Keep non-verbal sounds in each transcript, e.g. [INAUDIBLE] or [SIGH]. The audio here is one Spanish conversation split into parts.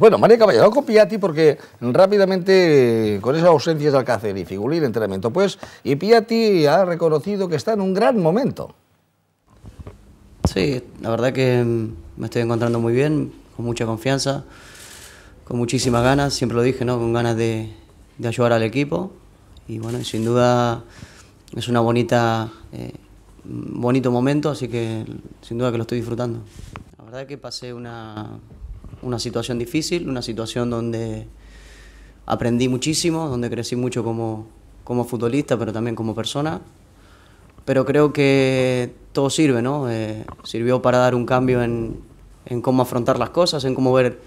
Bueno, María Caballero, con Piatti porque rápidamente, con esa ausencia de Alcácer y Figulín, entrenamiento, pues, y Piatti ha reconocido que está en un gran momento. Sí, la verdad que mm, me estoy encontrando muy bien, con mucha confianza, con muchísimas ganas, siempre lo dije, ¿no? Con ganas de, ayudar al equipo. Y bueno, sin duda es una bonita, eh, bonito momento, así que sin duda que lo estoy disfrutando. La verdad que pasé una, una situación difícil, una situación donde aprendí muchísimo, donde crecí mucho como, como futbolista, pero también como persona. Pero creo que todo sirve, ¿no? Eh, sirvió para dar un cambio en, cómo afrontar las cosas, en cómo ver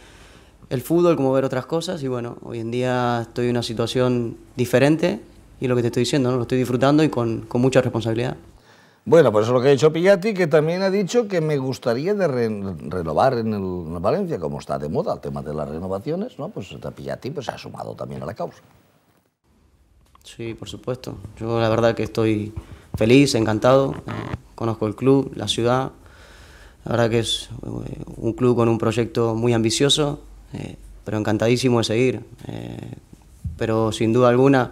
el fútbol, cómo ver otras cosas. Y bueno, hoy en día estoy en una situación diferente y lo que te estoy diciendo, ¿no? lo estoy disfrutando y con mucha responsabilidad. Bueno, por eso lo que ha dicho Pillati, que también ha dicho que me gustaría de renovar en, el, Valencia, como está de moda el tema de las renovaciones, ¿no? Pues pillati pues, se ha sumado también a la causa. Sí, por supuesto. Yo la verdad que estoy feliz, encantado. Eh, conozco el club, la ciudad. La verdad que es eh, un club con un proyecto muy ambicioso, eh, pero encantadísimo de seguir. pero sin duda alguna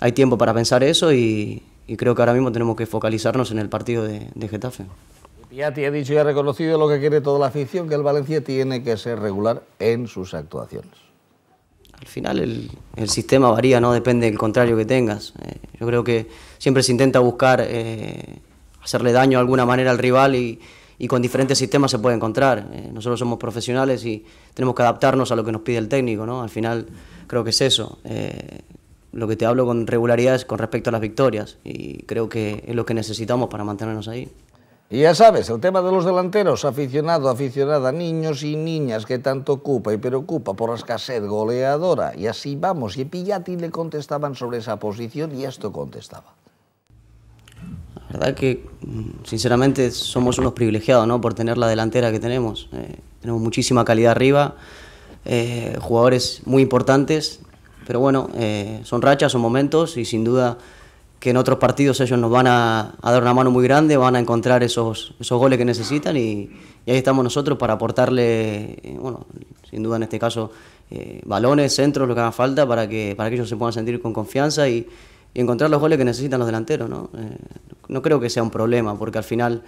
hay tiempo para pensar eso y, y creo que ahora mismo tenemos que focalizarnos en el partido de, de Getafe. te ha dicho y ha reconocido lo que quiere toda la afición, que el Valencia tiene que ser regular en sus actuaciones. Al final el, el sistema varía, no depende del contrario que tengas. Eh, yo creo que siempre se intenta buscar eh, hacerle daño de alguna manera al rival y, y con diferentes sistemas se puede encontrar. Eh, nosotros somos profesionales y tenemos que adaptarnos a lo que nos pide el técnico. ¿no? Al final creo que es eso lo que te hablo con regularidad es con respecto a las victorias y creo que es lo que necesitamos para mantenernos ahí. Y ya sabes, el tema de los delanteros, aficionado, aficionada, niños y niñas que tanto ocupa y preocupa por la escasez goleadora. Y así vamos, y Pillati le contestaban sobre esa posición y esto contestaba. La verdad que, mm, sinceramente, somos unos privilegiados ¿no? por tener la delantera que tenemos. Eh, tenemos muchísima calidad arriba, eh, jugadores muy importantes pero bueno, eh, son rachas, son momentos y sin duda que en otros partidos ellos nos van a, dar una mano muy grande, van a encontrar esos, esos goles que necesitan y, ahí estamos nosotros para aportarle, eh, bueno, sin duda en este caso, eh, balones, centros, lo que haga falta para que, para que ellos se puedan sentir con confianza y, encontrar los goles que necesitan los delanteros. ¿no? no creo que sea un problema porque al final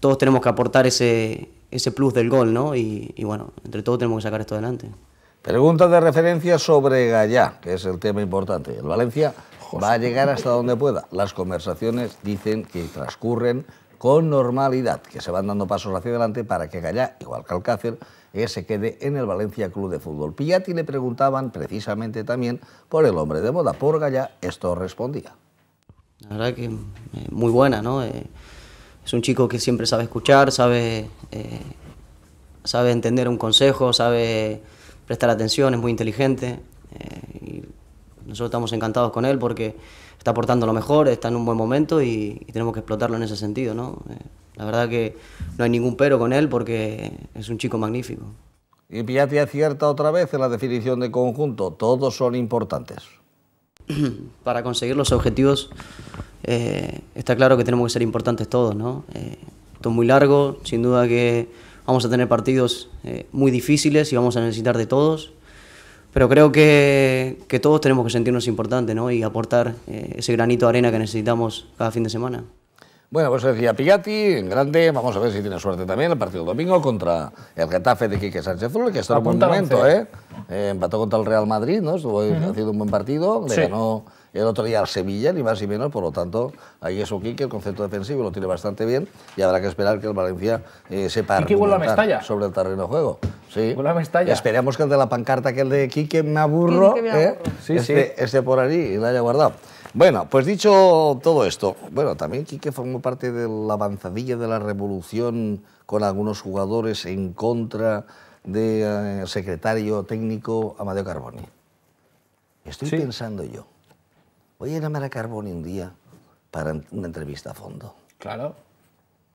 todos tenemos que aportar ese, ese plus del gol, ¿no? Y, y, bueno, entre todos tenemos que sacar esto adelante. Pregunta de referencia sobre Gallá, que es el tema importante. El Valencia va a llegar hasta donde pueda. Las conversaciones dicen que transcurren con normalidad, que se van dando pasos hacia adelante para que Gallá, igual que Alcácer, eh, se quede en el Valencia Club de Fútbol. Piatti le preguntaban precisamente también por el hombre de moda. Por Gallá esto respondía. La verdad que eh, muy buena, ¿no? Eh, es un chico que siempre sabe escuchar, sabe, sabe entender un consejo, sabe prestar atención, es muy inteligente. Eh, y nosotros estamos encantados con él porque está aportando lo mejor, está en un buen momento y, tenemos que explotarlo en ese sentido. ¿no? Eh, la verdad que no hay ningún pero con él porque es un chico magnífico. Y Piatti acierta otra vez en la definición de conjunto. Todos son importantes. [CLEARS THROAT] Para conseguir los objetivos eh, está claro que tenemos que ser importantes todos. ¿no? esto es muy largo, sin duda que vamos a tener partidos eh, muy difíciles y vamos a necesitar de todos. Pero creo que, que todos tenemos que sentirnos importantes ¿no? y aportar eh, ese granito de arena que necesitamos cada fin de semana. Bueno, pues decía Pigatti, en grande, vamos a ver si tiene suerte también el partido domingo contra el Getafe de Quique Sánchez Flores, que está en un buen momento, ¿eh? ¿eh? Empató contra el Real Madrid, ¿no? ha sido un buen partido, le ganó el otro día al Sevilla, ni más ni menos, por lo tanto, ahí es que el concepto defensivo lo tiene bastante bien y habrá que esperar que el Valencia eh, sepa sobre el terreno de juego. Sí. Esperemos que el de la pancarta, que el de Quique me aburro, ¿eh? este, Sí, este, por allí y lo haya guardado. Bueno, pues dicho todo esto, bueno, también Quique formó parte de la avanzadilla de la revolución con algunos jugadores en contra del eh, secretario técnico Amadeo Carboni. Estoy pensando yo voy a ir a Maracarbón un día para una entrevista a fondo. Claro.